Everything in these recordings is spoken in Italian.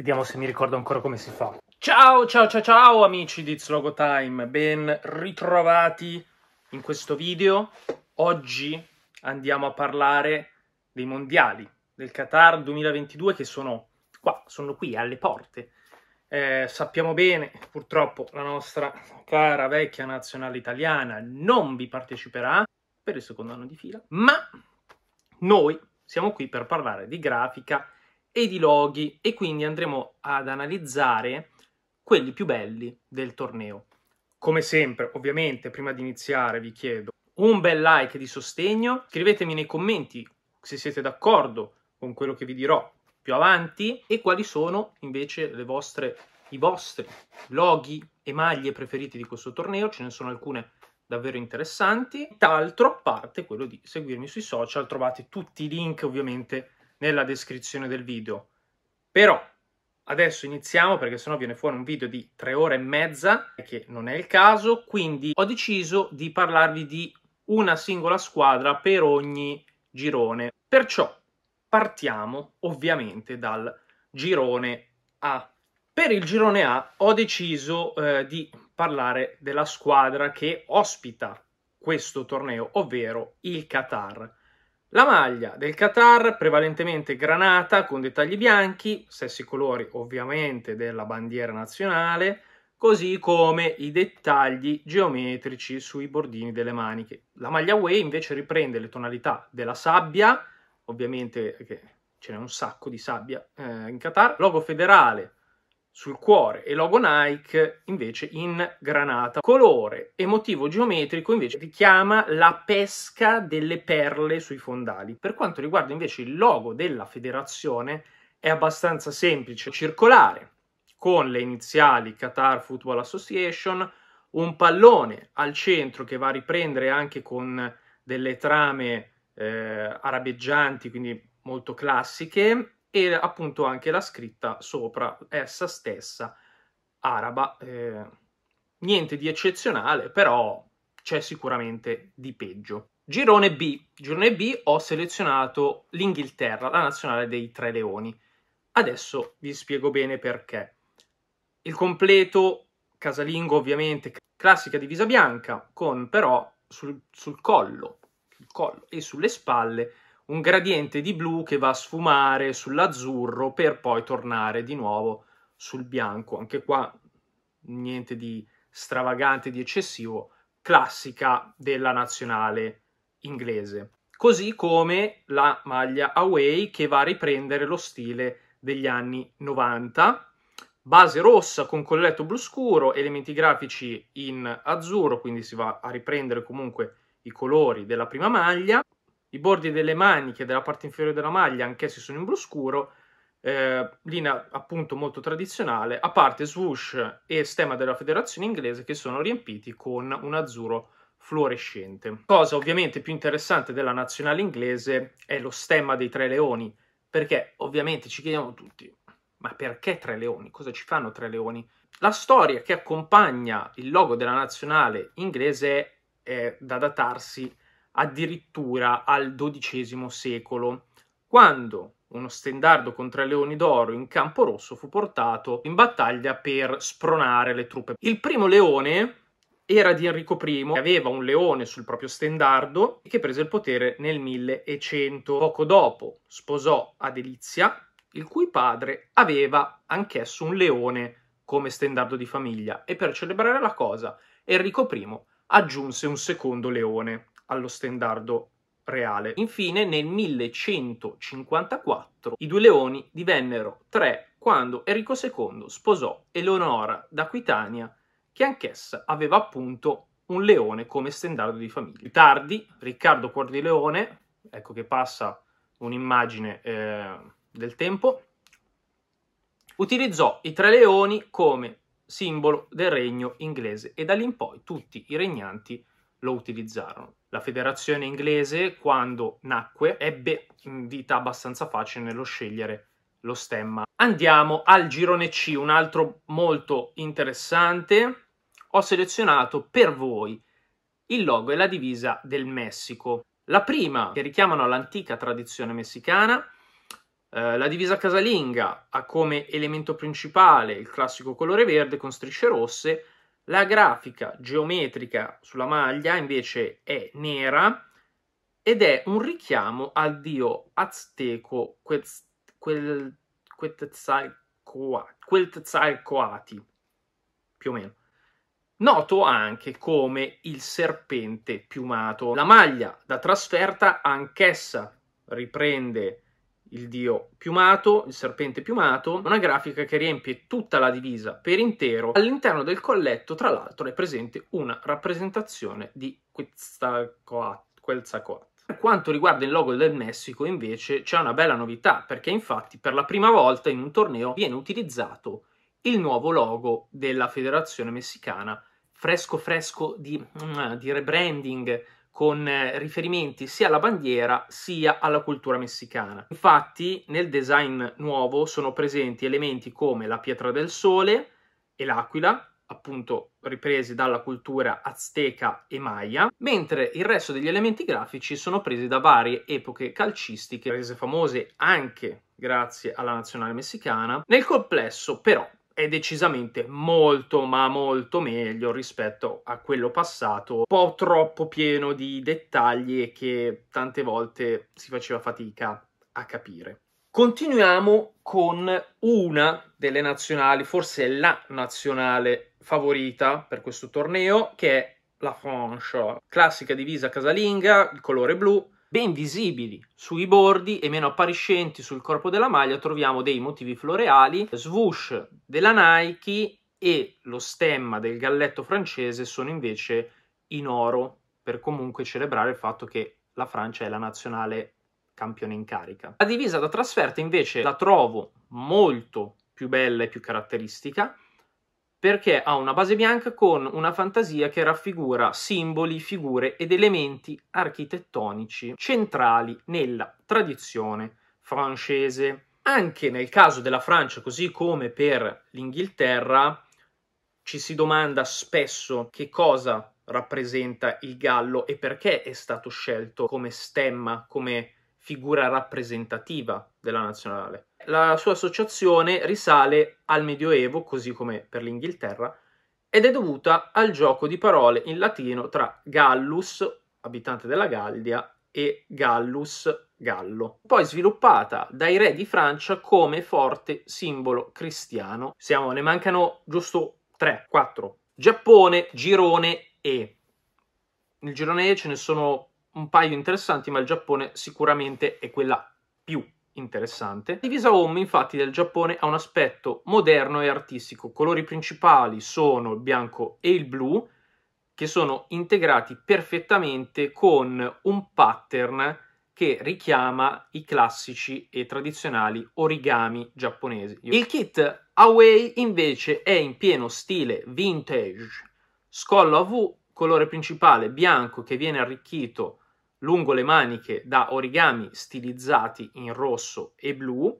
Vediamo se mi ricordo ancora come si fa. Ciao, ciao, ciao, ciao amici di Slogo Time, ben ritrovati in questo video. Oggi andiamo a parlare dei mondiali del Qatar 2022 che sono qua, sono qui alle porte. Eh, sappiamo bene, purtroppo, la nostra cara vecchia nazionale italiana non vi parteciperà per il secondo anno di fila, ma noi siamo qui per parlare di grafica ed i loghi e quindi andremo ad analizzare quelli più belli del torneo. Come sempre, ovviamente, prima di iniziare vi chiedo un bel like di sostegno, scrivetemi nei commenti se siete d'accordo con quello che vi dirò più avanti e quali sono invece le vostre, i vostri loghi e maglie preferiti di questo torneo, ce ne sono alcune davvero interessanti. D'altro parte quello di seguirmi sui social, trovate tutti i link ovviamente nella descrizione del video. Però adesso iniziamo perché sennò viene fuori un video di tre ore e mezza, che non è il caso, quindi ho deciso di parlarvi di una singola squadra per ogni girone. Perciò partiamo ovviamente dal girone A. Per il girone A ho deciso eh, di parlare della squadra che ospita questo torneo, ovvero il Qatar. La maglia del Qatar, prevalentemente granata con dettagli bianchi, stessi colori ovviamente della bandiera nazionale, così come i dettagli geometrici sui bordini delle maniche. La maglia Way invece riprende le tonalità della sabbia, ovviamente ce n'è un sacco di sabbia eh, in Qatar, logo federale sul cuore e logo Nike invece in granata. Colore e motivo geometrico invece richiama la pesca delle perle sui fondali. Per quanto riguarda invece il logo della federazione è abbastanza semplice, circolare, con le iniziali Qatar Football Association, un pallone al centro che va a riprendere anche con delle trame eh, arabeggianti, quindi molto classiche, e appunto anche la scritta sopra essa stessa araba. Eh, niente di eccezionale, però c'è sicuramente di peggio. Girone B. Girone B ho selezionato l'Inghilterra, la nazionale dei Tre Leoni. Adesso vi spiego bene perché. Il completo casalingo ovviamente classica divisa bianca con però sul, sul collo, collo e sulle spalle un gradiente di blu che va a sfumare sull'azzurro per poi tornare di nuovo sul bianco. Anche qua niente di stravagante, di eccessivo, classica della nazionale inglese. Così come la maglia away che va a riprendere lo stile degli anni 90 base rossa con colletto blu scuro, elementi grafici in azzurro, quindi si va a riprendere comunque i colori della prima maglia, i bordi delle maniche, della parte inferiore della maglia, anch'essi sono in blu scuro, eh, linea appunto molto tradizionale, a parte swoosh e stemma della federazione inglese che sono riempiti con un azzurro fluorescente. Cosa ovviamente più interessante della nazionale inglese è lo stemma dei tre leoni, perché ovviamente ci chiediamo tutti, ma perché tre leoni? Cosa ci fanno tre leoni? La storia che accompagna il logo della nazionale inglese è da datarsi addirittura al XII secolo, quando uno stendardo con tre leoni d'oro in campo rosso fu portato in battaglia per spronare le truppe. Il primo leone era di Enrico I, che aveva un leone sul proprio stendardo e che prese il potere nel 1100. Poco dopo sposò Adelizia, il cui padre aveva anch'esso un leone come stendardo di famiglia e per celebrare la cosa Enrico I aggiunse un secondo leone allo standardo reale. Infine, nel 1154 i due leoni divennero tre quando Enrico II sposò Eleonora d'Aquitania, che anch'essa aveva appunto un leone come standardo di famiglia. Più tardi, Riccardo Cuor di Leone, ecco che passa un'immagine eh, del tempo, utilizzò i tre leoni come simbolo del regno inglese e da lì in poi tutti i regnanti lo utilizzarono. La federazione inglese, quando nacque, ebbe vita abbastanza facile nello scegliere lo stemma. Andiamo al girone C, un altro molto interessante. Ho selezionato per voi il logo e la divisa del Messico. La prima, che richiamano all'antica tradizione messicana, eh, la divisa casalinga ha come elemento principale il classico colore verde con strisce rosse, la grafica geometrica sulla maglia invece è nera ed è un richiamo al dio azteco Quetzalcoatl, più o meno, noto anche come il serpente piumato. La maglia da trasferta anch'essa riprende il dio piumato, il serpente piumato, una grafica che riempie tutta la divisa per intero. All'interno del colletto, tra l'altro, è presente una rappresentazione di Quetzalcoatl. Per quanto riguarda il logo del Messico, invece, c'è una bella novità, perché infatti per la prima volta in un torneo viene utilizzato il nuovo logo della federazione messicana, fresco fresco di, di rebranding, con eh, riferimenti sia alla bandiera sia alla cultura messicana. Infatti nel design nuovo sono presenti elementi come la pietra del sole e l'aquila, appunto ripresi dalla cultura azteca e maya, mentre il resto degli elementi grafici sono presi da varie epoche calcistiche, rese famose anche grazie alla nazionale messicana. Nel complesso, però, è decisamente molto ma molto meglio rispetto a quello passato, un po' troppo pieno di dettagli e che tante volte si faceva fatica a capire. Continuiamo con una delle nazionali, forse la nazionale favorita per questo torneo, che è la Francia, classica divisa casalinga, il colore blu, Ben visibili sui bordi e meno appariscenti sul corpo della maglia troviamo dei motivi floreali, swoosh della Nike e lo stemma del galletto francese sono invece in oro per comunque celebrare il fatto che la Francia è la nazionale campione in carica. La divisa da trasferta invece la trovo molto più bella e più caratteristica perché ha una base bianca con una fantasia che raffigura simboli, figure ed elementi architettonici centrali nella tradizione francese. Anche nel caso della Francia, così come per l'Inghilterra, ci si domanda spesso che cosa rappresenta il gallo e perché è stato scelto come stemma, come figura rappresentativa della nazionale. La sua associazione risale al Medioevo, così come per l'Inghilterra, ed è dovuta al gioco di parole in latino tra Gallus, abitante della Gallia, e Gallus, Gallo, poi sviluppata dai re di Francia come forte simbolo cristiano. Siamo, ne mancano giusto 3, 4. Giappone, girone E. Nel girone E ce ne sono un paio interessanti, ma il Giappone sicuramente è quella più interessante. La divisa home infatti del Giappone ha un aspetto moderno e artistico. Colori principali sono il bianco e il blu che sono integrati perfettamente con un pattern che richiama i classici e tradizionali origami giapponesi. Il kit Away invece è in pieno stile vintage, scollo a V, colore principale bianco che viene arricchito lungo le maniche da origami stilizzati in rosso e blu,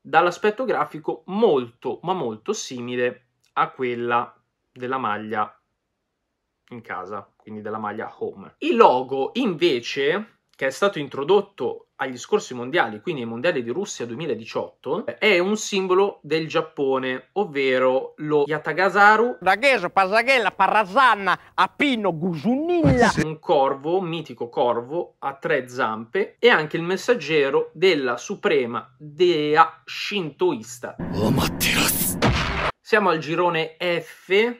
dall'aspetto grafico molto ma molto simile a quella della maglia in casa, quindi della maglia home. Il logo invece che è stato introdotto agli scorsi mondiali, quindi ai mondiali di Russia 2018, è un simbolo del Giappone, ovvero lo Yatagasaru. Dagheso, Pasaghella, Parrazanna, Apino, Gusunilla. Un corvo, un mitico corvo a tre zampe e anche il messaggero della suprema dea shintoista. Siamo al girone F,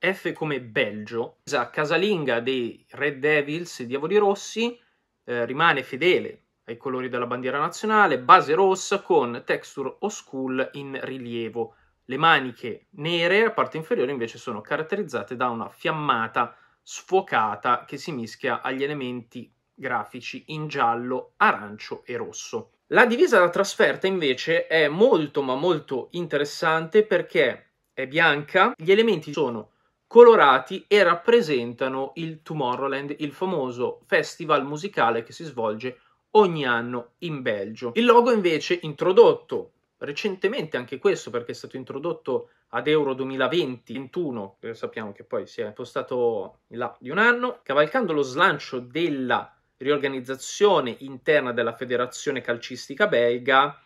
F come Belgio, casalinga dei Red Devils, i Diavoli Rossi, eh, rimane fedele ai colori della bandiera nazionale, base rossa con texture oscure in rilievo. Le maniche nere, a parte inferiore invece sono caratterizzate da una fiammata sfocata che si mischia agli elementi grafici in giallo, arancio e rosso. La divisa da trasferta invece è molto ma molto interessante perché è bianca, gli elementi sono colorati e rappresentano il Tomorrowland, il famoso festival musicale che si svolge ogni anno in Belgio. Il logo invece introdotto recentemente anche questo perché è stato introdotto ad Euro 2020-21, sappiamo che poi si è spostato in là di un anno, cavalcando lo slancio della riorganizzazione interna della federazione calcistica belga,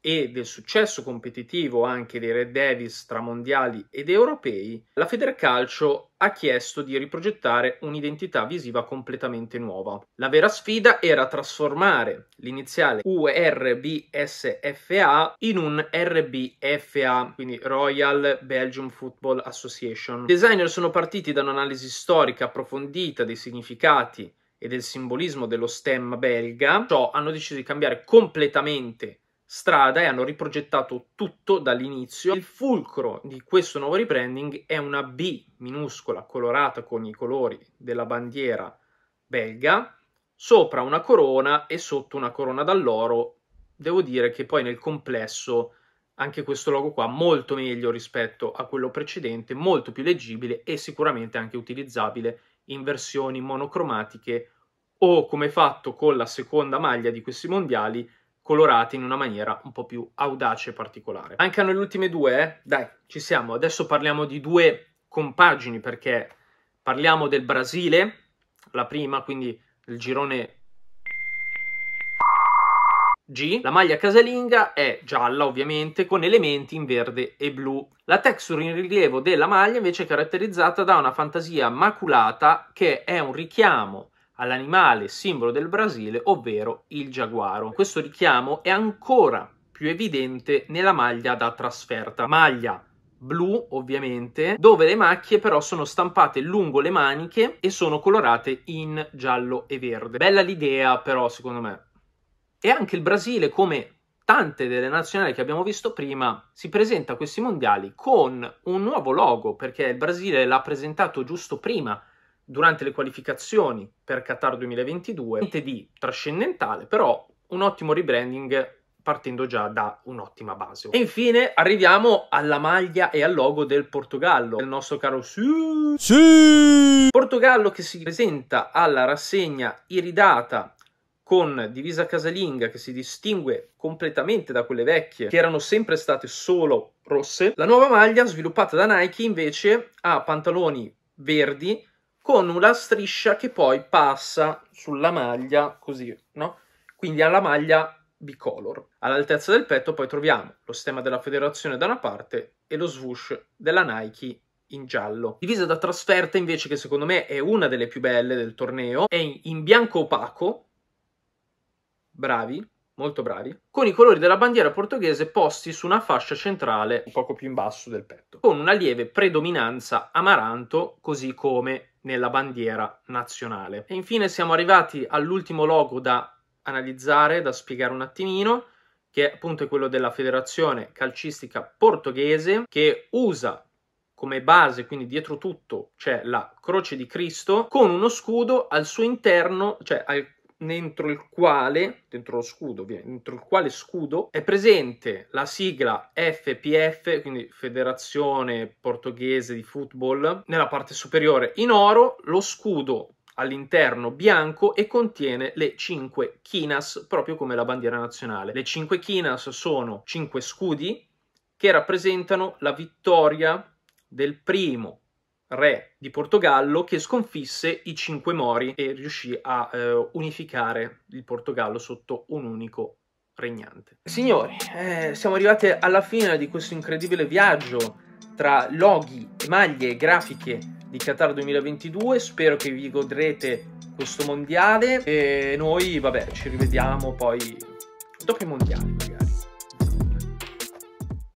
e del successo competitivo anche dei Red Devils tra mondiali ed europei, la Federcalcio ha chiesto di riprogettare un'identità visiva completamente nuova. La vera sfida era trasformare l'iniziale URBSFA in un RBFA, quindi Royal Belgium Football Association. I designer sono partiti da un'analisi storica approfondita dei significati e del simbolismo dello stemma belga, ciò hanno deciso di cambiare completamente strada e hanno riprogettato tutto dall'inizio. Il fulcro di questo nuovo rebranding è una B minuscola colorata con i colori della bandiera belga, sopra una corona e sotto una corona d'alloro. Devo dire che poi nel complesso anche questo logo qua molto meglio rispetto a quello precedente, molto più leggibile e sicuramente anche utilizzabile in versioni monocromatiche o come fatto con la seconda maglia di questi mondiali colorate in una maniera un po' più audace e particolare. Mancano le ultime due? Eh, dai, ci siamo. Adesso parliamo di due compagini perché parliamo del Brasile, la prima, quindi il girone G. La maglia casalinga è gialla ovviamente con elementi in verde e blu. La texture in rilievo della maglia invece è caratterizzata da una fantasia maculata che è un richiamo all'animale simbolo del Brasile, ovvero il giaguaro. Questo richiamo è ancora più evidente nella maglia da trasferta, maglia blu ovviamente, dove le macchie però sono stampate lungo le maniche e sono colorate in giallo e verde. Bella l'idea però secondo me. E anche il Brasile come tante delle nazionali che abbiamo visto prima si presenta a questi mondiali con un nuovo logo perché il Brasile l'ha presentato giusto prima durante le qualificazioni per Qatar 2022, niente di trascendentale, però un ottimo rebranding partendo già da un'ottima base. E infine arriviamo alla maglia e al logo del Portogallo, il nostro caro Sì. sì. Portogallo che si presenta alla rassegna iridata con divisa casalinga che si distingue completamente da quelle vecchie che erano sempre state solo rosse. La nuova maglia sviluppata da Nike invece ha pantaloni verdi con una striscia che poi passa sulla maglia così, no? Quindi alla maglia bicolor. All'altezza del petto poi troviamo lo stemma della federazione da una parte e lo swoosh della Nike in giallo. Divisa da trasferta invece che secondo me è una delle più belle del torneo, è in bianco opaco, bravi, molto bravi, con i colori della bandiera portoghese posti su una fascia centrale un poco più in basso del petto, con una lieve predominanza amaranto, così come nella bandiera nazionale. E infine siamo arrivati all'ultimo logo da analizzare, da spiegare un attimino, che appunto è quello della federazione calcistica portoghese che usa come base, quindi dietro tutto c'è la croce di Cristo con uno scudo al suo interno, cioè al dentro il quale, dentro lo scudo, dentro il quale scudo è presente la sigla FPF, quindi Federazione Portoghese di Football, nella parte superiore in oro, lo scudo all'interno bianco e contiene le 5 chinas, proprio come la bandiera nazionale. Le 5 chinas sono 5 scudi che rappresentano la vittoria del primo re di Portogallo che sconfisse i cinque Mori e riuscì a eh, unificare il Portogallo sotto un unico regnante. Signori, eh, siamo arrivati alla fine di questo incredibile viaggio tra loghi, maglie, grafiche di Qatar 2022, spero che vi godrete questo mondiale e noi vabbè ci rivediamo poi dopo i mondiali.